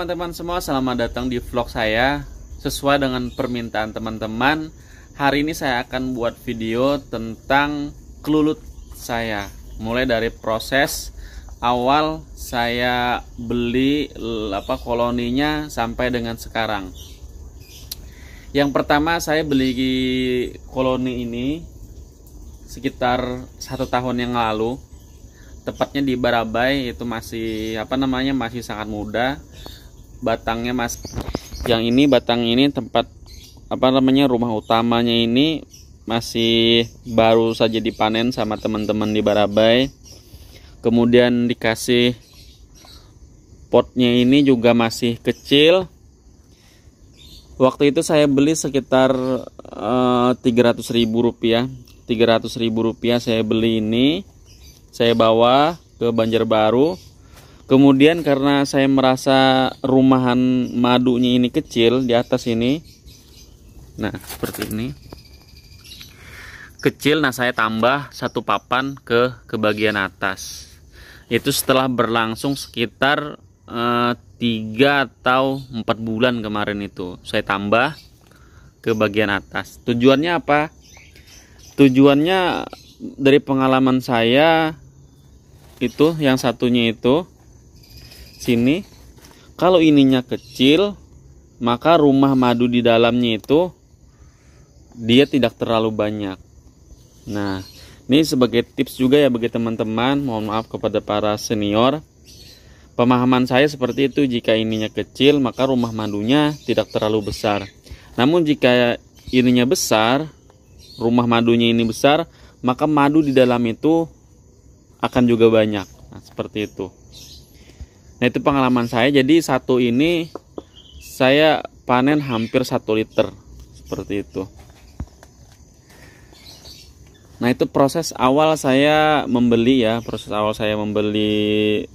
Teman-teman semua selamat datang di vlog saya Sesuai dengan permintaan teman-teman Hari ini saya akan buat video tentang kelulut saya Mulai dari proses awal saya beli apa koloninya sampai dengan sekarang Yang pertama saya beli koloni ini sekitar satu tahun yang lalu Tepatnya di Barabai itu masih apa namanya masih sangat muda batangnya mas yang ini batang ini tempat apa namanya rumah utamanya ini masih baru saja dipanen sama teman-teman di Barabai kemudian dikasih potnya ini juga masih kecil waktu itu saya beli sekitar uh, eh, 300.000 rupiah 300.000 rupiah saya beli ini saya bawa ke Banjarbaru Kemudian karena saya merasa rumahan madunya ini kecil di atas ini. Nah, seperti ini. Kecil nah saya tambah satu papan ke ke bagian atas. Itu setelah berlangsung sekitar eh, 3 atau 4 bulan kemarin itu. Saya tambah ke bagian atas. Tujuannya apa? Tujuannya dari pengalaman saya itu yang satunya itu sini kalau ininya kecil maka rumah madu di dalamnya itu dia tidak terlalu banyak nah ini sebagai tips juga ya bagi teman-teman mohon maaf kepada para senior pemahaman saya seperti itu jika ininya kecil maka rumah madunya tidak terlalu besar namun jika ininya besar rumah madunya ini besar maka madu di dalam itu akan juga banyak nah, seperti itu Nah itu pengalaman saya. Jadi satu ini saya panen hampir satu liter seperti itu. Nah itu proses awal saya membeli ya, proses awal saya membeli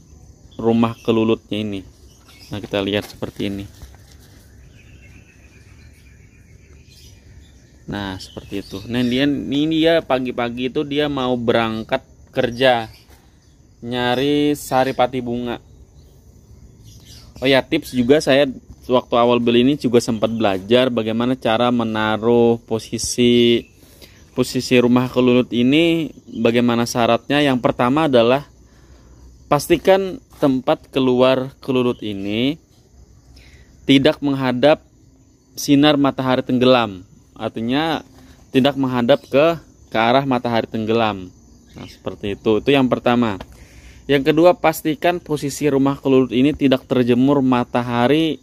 rumah kelulutnya ini. Nah kita lihat seperti ini. Nah seperti itu. Nah dia ini dia pagi-pagi itu dia mau berangkat kerja nyari saripati bunga. Oh ya tips juga saya waktu awal beli ini juga sempat belajar bagaimana cara menaruh posisi posisi rumah kelulut ini bagaimana syaratnya. Yang pertama adalah pastikan tempat keluar kelulut ini tidak menghadap sinar matahari tenggelam. Artinya tidak menghadap ke ke arah matahari tenggelam. Nah, seperti itu. Itu yang pertama. Yang kedua, pastikan posisi rumah kelulut ini tidak terjemur matahari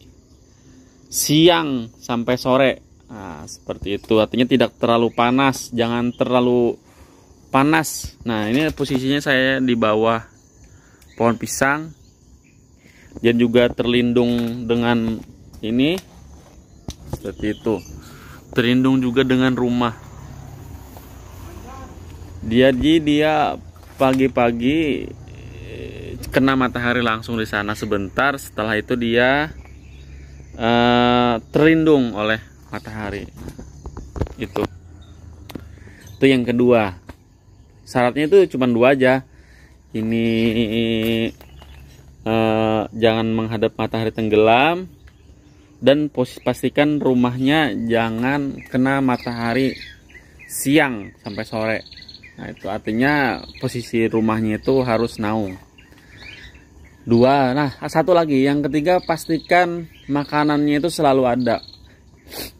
siang sampai sore. Nah, seperti itu. Artinya tidak terlalu panas, jangan terlalu panas. Nah, ini posisinya saya di bawah pohon pisang dan juga terlindung dengan ini seperti itu. Terlindung juga dengan rumah. Jadi dia pagi-pagi kena matahari langsung di sana sebentar setelah itu dia uh, terlindung oleh matahari itu itu yang kedua syaratnya itu cuma dua aja ini uh, jangan menghadap matahari tenggelam dan pastikan rumahnya jangan kena matahari siang sampai sore nah itu artinya posisi rumahnya itu harus naung dua nah satu lagi yang ketiga pastikan makanannya itu selalu ada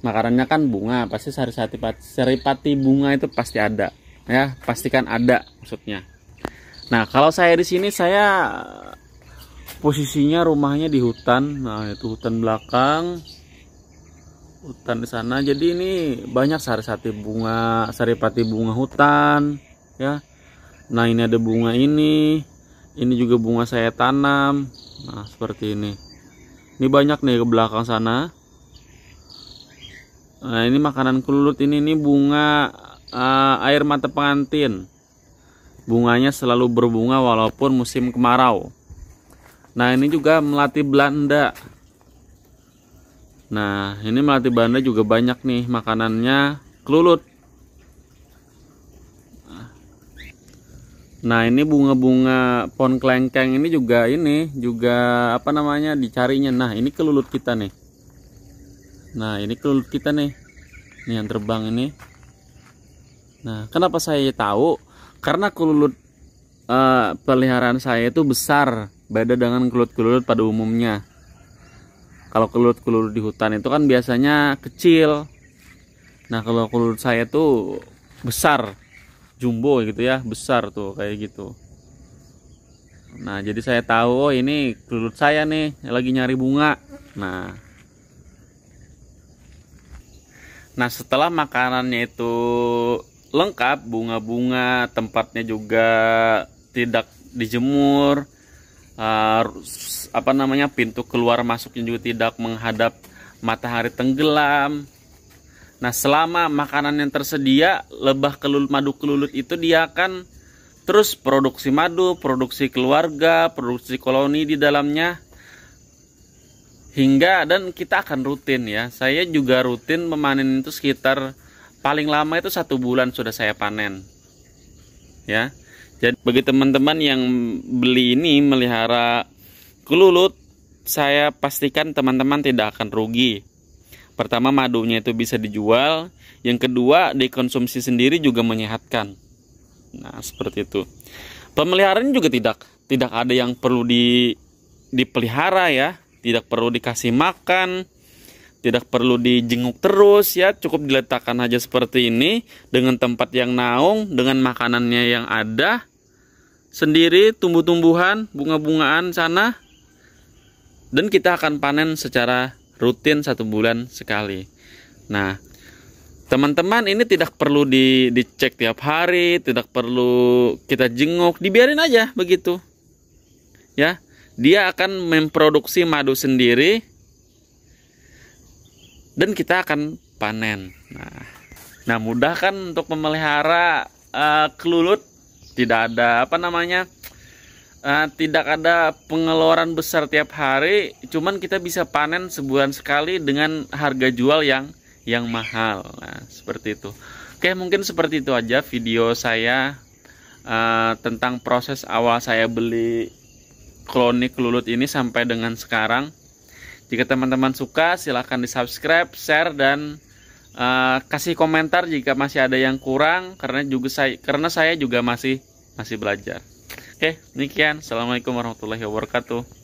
makanannya kan bunga pasti saripati seripati bunga itu pasti ada ya pastikan ada maksudnya nah kalau saya di sini saya posisinya rumahnya di hutan nah itu hutan belakang hutan di sana jadi ini banyak saripati bunga seripati bunga hutan ya nah ini ada bunga ini ini juga bunga saya tanam nah seperti ini ini banyak nih ke belakang sana nah ini makanan kelulut ini ini bunga uh, air mata pengantin bunganya selalu berbunga walaupun musim kemarau nah ini juga melati Belanda nah ini melati Belanda juga banyak nih makanannya kelulut Nah ini bunga-bunga pohon kelengkeng ini juga ini juga apa namanya dicarinya. Nah ini kelulut kita nih. Nah ini kelulut kita nih. ini yang terbang ini. Nah kenapa saya tahu? Karena kelulut uh, peliharaan saya itu besar beda dengan kelulut-kelulut pada umumnya. Kalau kelulut-kelulut di hutan itu kan biasanya kecil. Nah kalau kelulut saya itu besar jumbo gitu ya besar tuh kayak gitu nah jadi saya tahu oh ini kelulut saya nih lagi nyari bunga nah nah setelah makanannya itu lengkap bunga-bunga tempatnya juga tidak dijemur uh, apa namanya pintu keluar masuknya juga tidak menghadap matahari tenggelam Nah, selama makanan yang tersedia, lebah kelulut madu kelulut itu dia akan terus produksi madu, produksi keluarga, produksi koloni di dalamnya hingga dan kita akan rutin ya. Saya juga rutin memanen itu sekitar paling lama itu satu bulan sudah saya panen. Ya. Jadi bagi teman-teman yang beli ini melihara kelulut, saya pastikan teman-teman tidak akan rugi Pertama madunya itu bisa dijual, yang kedua dikonsumsi sendiri juga menyehatkan. Nah, seperti itu. Pemeliharaan juga tidak tidak ada yang perlu di dipelihara ya, tidak perlu dikasih makan, tidak perlu dijenguk terus ya, cukup diletakkan aja seperti ini dengan tempat yang naung, dengan makanannya yang ada sendiri tumbuh-tumbuhan, bunga-bungaan sana dan kita akan panen secara rutin satu bulan sekali. Nah, teman-teman ini tidak perlu di, dicek tiap hari, tidak perlu kita jenguk, dibiarin aja begitu. Ya, dia akan memproduksi madu sendiri dan kita akan panen. Nah, nah mudah kan untuk memelihara uh, kelulut, tidak ada apa namanya uh, tidak ada pengeluaran besar tiap hari, cuman kita bisa panen sebulan sekali dengan harga jual yang yang mahal. Nah, seperti itu. Oke, mungkin seperti itu aja video saya uh, tentang proses awal saya beli klonik lulut ini sampai dengan sekarang. Jika teman-teman suka, silahkan di subscribe, share, dan uh, kasih komentar jika masih ada yang kurang karena juga saya karena saya juga masih masih belajar. Oke, demikian. Assalamualaikum warahmatullahi wabarakatuh.